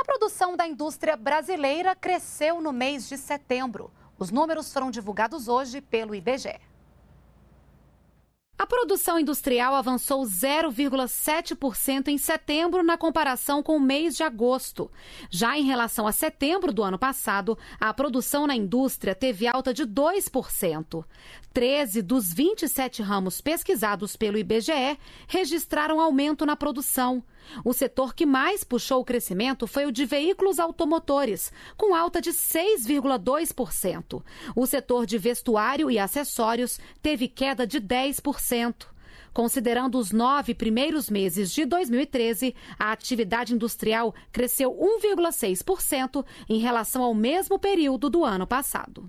A produção da indústria brasileira cresceu no mês de setembro. Os números foram divulgados hoje pelo IBGE. A produção industrial avançou 0,7% em setembro na comparação com o mês de agosto. Já em relação a setembro do ano passado, a produção na indústria teve alta de 2%. 13 dos 27 ramos pesquisados pelo IBGE registraram aumento na produção. O setor que mais puxou o crescimento foi o de veículos automotores, com alta de 6,2%. O setor de vestuário e acessórios teve queda de 10%. Considerando os nove primeiros meses de 2013, a atividade industrial cresceu 1,6% em relação ao mesmo período do ano passado.